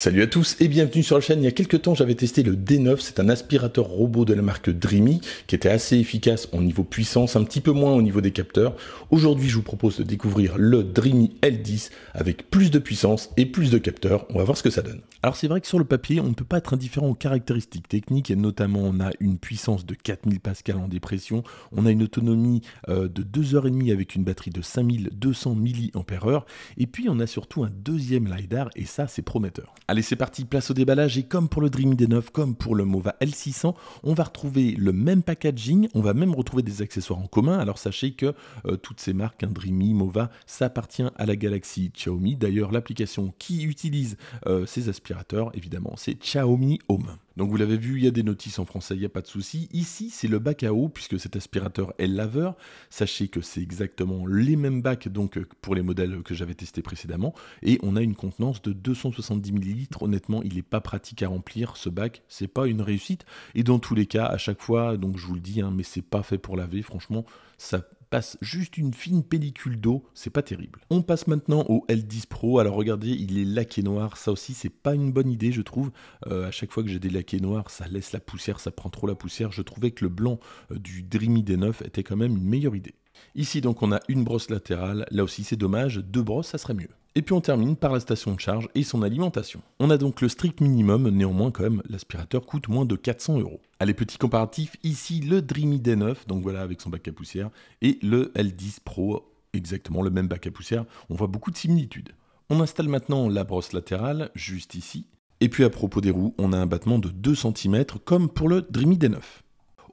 Salut à tous et bienvenue sur la chaîne. Il y a quelques temps, j'avais testé le D9. C'est un aspirateur robot de la marque Dreamy qui était assez efficace au niveau puissance, un petit peu moins au niveau des capteurs. Aujourd'hui, je vous propose de découvrir le Dreamy L10 avec plus de puissance et plus de capteurs. On va voir ce que ça donne. Alors c'est vrai que sur le papier, on ne peut pas être indifférent aux caractéristiques techniques. Et notamment, on a une puissance de 4000 pascal en dépression. On a une autonomie euh, de 2h30 avec une batterie de 5200 mAh. Et puis, on a surtout un deuxième LiDAR et ça, c'est prometteur. Allez, c'est parti, place au déballage. Et comme pour le Dreamy d 9 comme pour le Mova L600, on va retrouver le même packaging. On va même retrouver des accessoires en commun. Alors sachez que euh, toutes ces marques, hein, Dreamy, Mova, ça appartient à la galaxie Xiaomi. D'ailleurs, l'application qui utilise euh, ces aspirateurs, évidemment, c'est Xiaomi Home. Donc vous l'avez vu, il y a des notices en français, il n'y a pas de souci. Ici, c'est le bac à eau, puisque cet aspirateur est laveur. Sachez que c'est exactement les mêmes bacs donc, euh, pour les modèles que j'avais testés précédemment. Et on a une contenance de 270 ml. Honnêtement, il n'est pas pratique à remplir ce bac. C'est pas une réussite. Et dans tous les cas, à chaque fois, donc je vous le dis, mais hein, mais c'est pas fait pour laver. Franchement, ça passe juste une fine pellicule d'eau, c'est pas terrible. On passe maintenant au L10 Pro, alors regardez, il est laqué noir, ça aussi c'est pas une bonne idée je trouve. Euh, à chaque fois que j'ai des laqués noirs, ça laisse la poussière, ça prend trop la poussière. Je trouvais que le blanc euh, du Dreamy D9 était quand même une meilleure idée. Ici donc on a une brosse latérale, là aussi c'est dommage, deux brosses ça serait mieux. Et puis on termine par la station de charge et son alimentation. On a donc le strict minimum, néanmoins quand même, l'aspirateur coûte moins de 400 euros. Allez, petit comparatif, ici le Dreamy D9, donc voilà avec son bac à poussière, et le L10 Pro, exactement le même bac à poussière, on voit beaucoup de similitudes. On installe maintenant la brosse latérale, juste ici, et puis à propos des roues, on a un battement de 2 cm comme pour le Dreamy D9.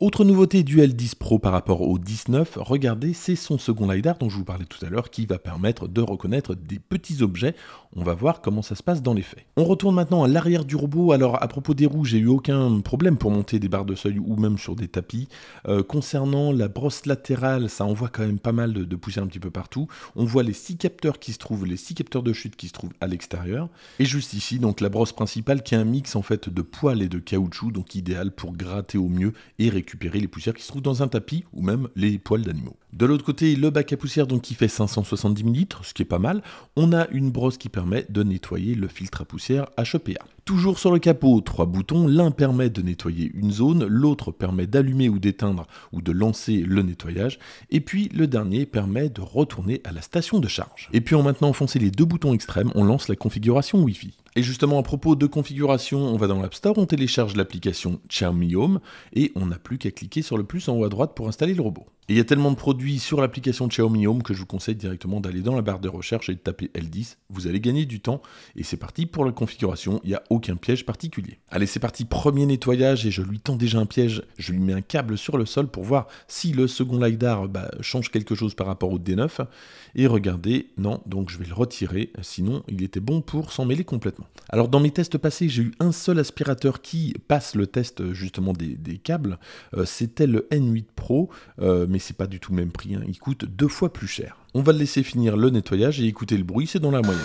Autre nouveauté du L10 Pro par rapport au 19, regardez, c'est son second LiDAR dont je vous parlais tout à l'heure qui va permettre de reconnaître des petits objets. On va voir comment ça se passe dans les faits. On retourne maintenant à l'arrière du robot. Alors à propos des roues, j'ai eu aucun problème pour monter des barres de seuil ou même sur des tapis. Euh, concernant la brosse latérale, ça envoie quand même pas mal de, de un petit peu partout. On voit les 6 capteurs qui se trouvent, les 6 capteurs de chute qui se trouvent à l'extérieur. Et juste ici, donc la brosse principale qui est un mix en fait de poils et de caoutchouc, donc idéal pour gratter au mieux et récupérer les poussières qui se trouvent dans un tapis ou même les poils d'animaux. De l'autre côté, le bac à poussière donc qui fait 570 ml, ce qui est pas mal. On a une brosse qui permet de nettoyer le filtre à poussière HEPA. Toujours sur le capot, trois boutons, l'un permet de nettoyer une zone, l'autre permet d'allumer ou d'éteindre ou de lancer le nettoyage, et puis le dernier permet de retourner à la station de charge. Et puis en maintenant enfoncé les deux boutons extrêmes, on lance la configuration Wi-Fi. Et justement à propos de configuration, on va dans l'App Store, on télécharge l'application Xiaomi Home, et on n'a plus qu'à cliquer sur le plus en haut à droite pour installer le robot il y a tellement de produits sur l'application Xiaomi Home que je vous conseille directement d'aller dans la barre de recherche et de taper L10. Vous allez gagner du temps. Et c'est parti pour la configuration. Il n'y a aucun piège particulier. Allez, c'est parti. Premier nettoyage. Et je lui tends déjà un piège. Je lui mets un câble sur le sol pour voir si le second LiDAR bah, change quelque chose par rapport au D9. Et regardez, non. Donc je vais le retirer. Sinon, il était bon pour s'en mêler complètement. Alors dans mes tests passés, j'ai eu un seul aspirateur qui passe le test euh, justement des, câbles. Euh, c'était le N8 Pro. Euh, mais c'est pas du tout le même prix, hein. il coûte deux fois plus cher. On va le laisser finir le nettoyage et écouter le bruit, c'est dans la moyenne.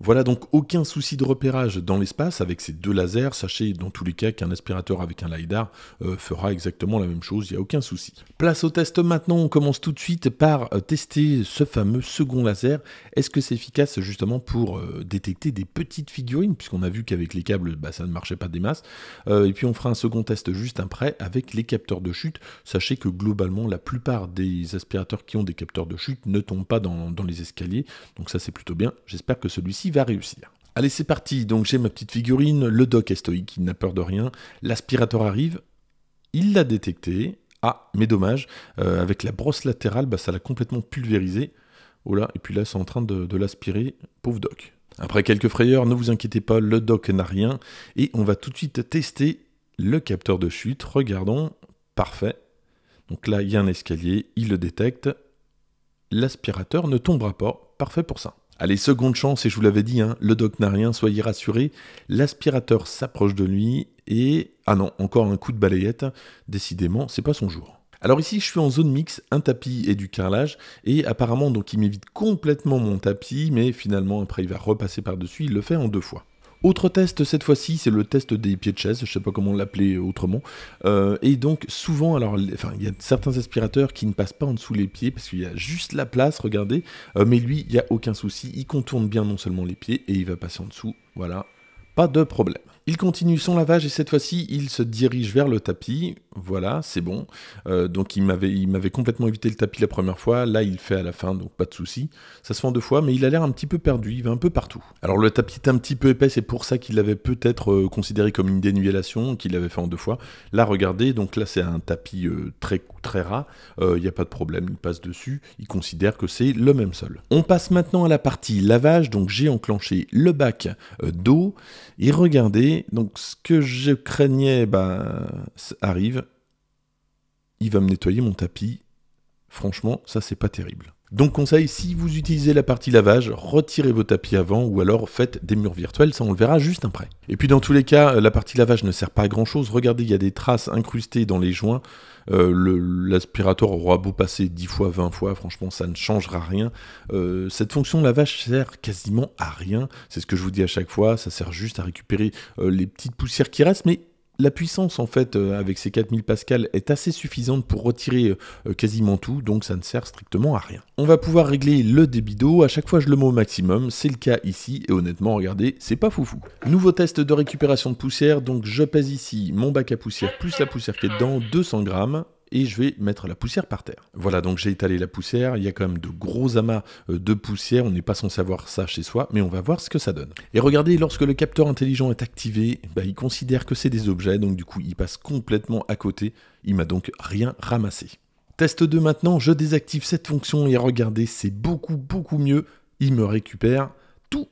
Voilà donc aucun souci de repérage dans l'espace avec ces deux lasers. Sachez dans tous les cas qu'un aspirateur avec un LiDAR euh, fera exactement la même chose, il n'y a aucun souci. Place au test maintenant, on commence tout de suite par euh, tester ce fameux second laser. Est-ce que c'est efficace justement pour euh, détecter des petites figurines Puisqu'on a vu qu'avec les câbles, bah, ça ne marchait pas des masses. et puis on fera un second test juste après avec les capteurs de chute. Sachez que globalement, la plupart des aspirateurs qui ont des capteurs de chute ne tombent pas dans les escaliers. Donc ça c'est plutôt bien. J'espère que celui-ci va réussir. Allez, c'est parti. Donc j'ai ma petite figurine, le doc est stoïque, il n'a peur de rien. L'aspirateur arrive, il l'a détecté. Ah, mais dommage, euh, avec la brosse latérale, bah, ça l'a complètement pulvérisé. Oh là, et puis là, c'est en train de, de l'aspirer, pauvre doc. Après quelques frayeurs, ne vous inquiétez pas, le doc n'a rien. Et on va tout de suite tester le capteur de chute. Regardons, parfait. Donc là, il y a un escalier, il le détecte. L'aspirateur ne tombera pas, parfait pour ça. Allez, seconde chance, et je vous l'avais dit, hein, le doc n'a rien, soyez rassurés. L'aspirateur s'approche de lui et. Ah non, encore un coup de balayette. Décidément, c'est pas son jour. Alors ici, je suis en zone mix, un tapis et du carrelage, et apparemment, donc il m'évite complètement mon tapis, mais finalement, après, il va repasser par-dessus, il le fait en deux fois. Autre test cette fois-ci, c'est le test des pieds de chaise, je ne sais pas comment l'appeler autrement. Euh, et donc souvent, alors, enfin, il y a certains aspirateurs qui ne passent pas en dessous les pieds parce qu'il y a juste la place, regardez. Euh, mais lui, il n'y a aucun souci, il contourne bien non seulement les pieds et il va passer en dessous. Voilà, pas de problème. Il continue son lavage et cette fois-ci, il se dirige vers le tapis. Voilà, c'est bon. Euh, donc il m'avait, complètement évité le tapis la première fois. Là, il fait à la fin, donc pas de souci. Ça se fait en deux fois, mais il a l'air un petit peu perdu. Il va un peu partout. Alors le tapis est un petit peu épais, c'est pour ça qu'il l'avait peut-être euh, considéré comme une dénivellation, qu'il avait fait en deux fois. Là, regardez, donc là, c'est un tapis euh, très très ras. Il n'y a pas de problème, il passe dessus. Il considère que c'est le même sol. On passe maintenant à la partie lavage. Donc j'ai enclenché le bac d'eau et regardez donc, ce que je craignais bah, arrive. Il va me nettoyer mon tapis. Franchement, ça, c'est pas terrible. Donc conseil, si vous utilisez la partie lavage, retirez vos tapis avant ou alors faites des murs virtuels, ça on le verra juste après. Et puis dans tous les cas, euh, la partie lavage ne sert pas à grand chose. Regardez, il y a des traces incrustées dans les joints. Euh, l'aspirateur aura beau passer 10 fois, 20 fois, franchement ça ne changera rien. Euh, cette fonction lavage sert quasiment à rien, c'est ce que je vous dis à chaque fois, ça sert juste à récupérer les petites poussières qui restent, mais la puissance en fait euh, avec ces 4000 pascal est assez suffisante pour retirer euh, quasiment tout, donc ça ne sert strictement à rien. On va pouvoir régler le débit d'eau, à chaque fois je le mets au maximum, c'est le cas ici, et honnêtement regardez, c'est pas foufou. Nouveau test de récupération de poussière, donc je pèse ici mon bac à poussière plus la poussière qui est dedans, 200 grammes, et je vais mettre la poussière par terre. Voilà, donc j'ai étalé la poussière, il y a quand même de gros amas euh, de poussière, on n'est pas sans savoir ça chez soi, mais on va voir ce que ça donne. Et regardez, lorsque le capteur intelligent est activé, bah, il considère que c'est des objets, donc du coup il passe complètement à côté, il m'a donc rien ramassé. Test 2 maintenant, je désactive cette fonction et regardez, c'est beaucoup beaucoup mieux, il me récupère tout.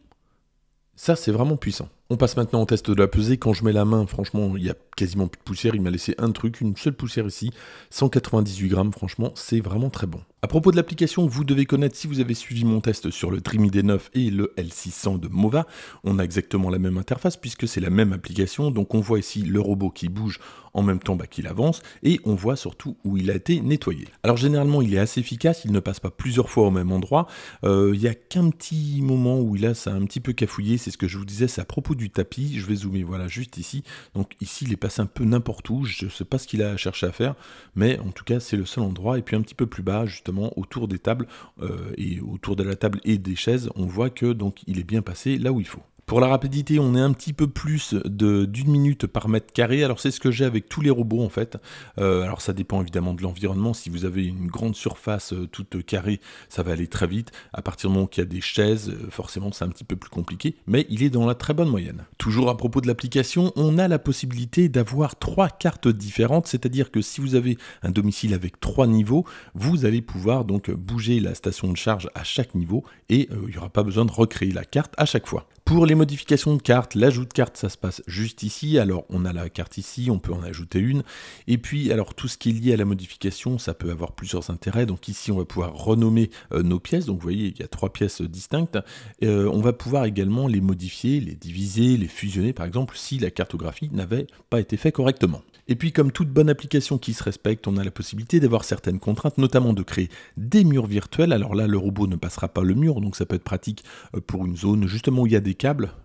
Ça c'est vraiment puissant. On passe maintenant au test de la pesée. Quand je mets la main, franchement, il y a quasiment plus de poussière. Il m'a laissé un truc, une seule poussière ici. 198 grammes, franchement, c'est vraiment très bon. À propos de l'application, vous devez connaître si vous avez suivi mon test sur le Dreamy D9 et le L600 de Mova. On a exactement la même interface puisque c'est la même application. Donc on voit ici le robot qui bouge en même temps bah, qu'il avance et on voit surtout où il a été nettoyé. Alors généralement, il est assez efficace. Il ne passe pas plusieurs fois au même endroit. Euh, il n'y a qu'un petit moment où il a ça un petit peu cafouillé. C'est ce que je vous disais, c'est à propos du tapis, je vais zoomer, voilà, juste ici. Donc ici, il est passé un peu n'importe où, je sais pas ce qu'il a cherché à faire, mais en tout cas, c'est le seul endroit. Et puis un petit peu plus bas, justement, autour des tables, euh, et autour de la table et des chaises, on voit que donc il est bien passé là où il faut. Pour la rapidité, on est un petit peu plus d'une minute par mètre carré. Alors c'est ce que j'ai avec tous les robots en fait. Euh, alors ça dépend évidemment de l'environnement. Si vous avez une grande surface euh, toute carrée, ça va aller très vite. À partir du moment qu'il y a des chaises, euh, forcément c'est un petit peu plus compliqué, mais il est dans la très bonne moyenne. Toujours à propos de l'application, on a la possibilité d'avoir trois cartes différentes, c'est-à-dire que si vous avez un domicile avec trois niveaux, vous allez pouvoir donc bouger la station de charge à chaque niveau et il n'y aura pas besoin de recréer la carte à chaque fois. Pour les modifications de cartes, l'ajout de cartes, ça se passe juste ici. Alors, on a la carte ici, on peut en ajouter une. Et puis, alors, tout ce qui est lié à la modification, ça peut avoir plusieurs intérêts. Donc ici, on va pouvoir renommer euh, nos pièces. Donc, vous voyez, il y a trois pièces euh, distinctes. Euh, on va pouvoir également les modifier, les diviser, les fusionner, par exemple, si la cartographie n'avait pas été faite correctement. Et puis, comme toute bonne application qui se respecte, on a la possibilité d'avoir certaines contraintes, notamment de créer des murs virtuels. Alors là, le robot ne passera pas le mur, donc ça peut être pratique pour une zone justement où il y a des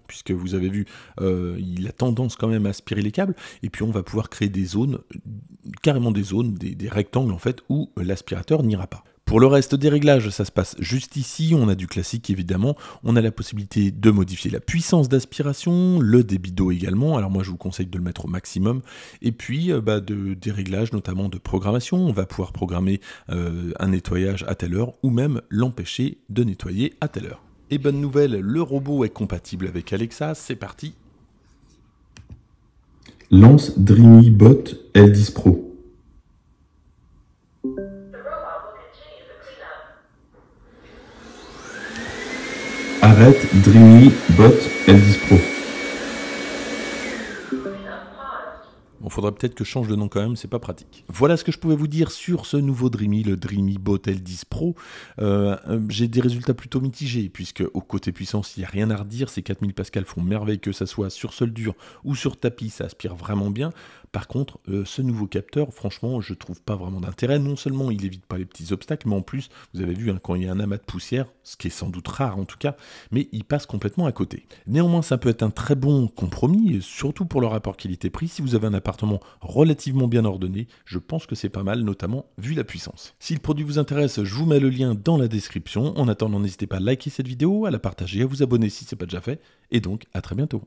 puisque vous avez vu, euh, il a tendance quand même à aspirer les câbles, et puis on va pouvoir créer des zones, carrément des zones, des, rectangles en fait, où l'aspirateur n'ira pas. Pour le reste des réglages, ça se passe juste ici, on a du classique évidemment, on a la possibilité de modifier la puissance d'aspiration, le débit d'eau également, alors moi je vous conseille de le mettre au maximum, et puis euh, bah, de, des réglages notamment de programmation, on va pouvoir programmer euh, un nettoyage à telle heure ou même l'empêcher de nettoyer à telle heure. Et bonne nouvelle, le robot est compatible avec Alexa, c'est parti Lance Dreamy Bot L10 Pro. Arrête Dreamy Bot L10 Pro. Il faudrait peut-être que je change de nom quand même, c'est pas pratique. Voilà ce que je pouvais vous dire sur ce nouveau Dreamy, le Dreamy Botel 10 Pro. Euh, euh, j'ai des résultats plutôt mitigés, puisque au côté puissance, il n'y a rien à redire. Ces 4000 pascal font merveille, que ça soit sur sol dur ou sur tapis, ça aspire vraiment bien. Par contre, euh, ce nouveau capteur, franchement, je trouve pas vraiment d'intérêt. Non seulement il évite pas les petits obstacles, mais en plus, vous avez vu, hein, quand il y a un amas de poussière, ce qui est sans doute rare en tout cas, mais il passe complètement à côté. Néanmoins, ça peut être un très bon compromis, surtout pour le rapport qualité-prix, si vous avez un appartement, relativement bien ordonné, je pense que c'est pas mal, notamment vu la puissance. Si le produit vous intéresse, je vous mets le lien dans la description. En attendant, n'hésitez pas à liker cette vidéo, à la partager, à vous abonner si ce n'est pas déjà fait, et donc à très bientôt.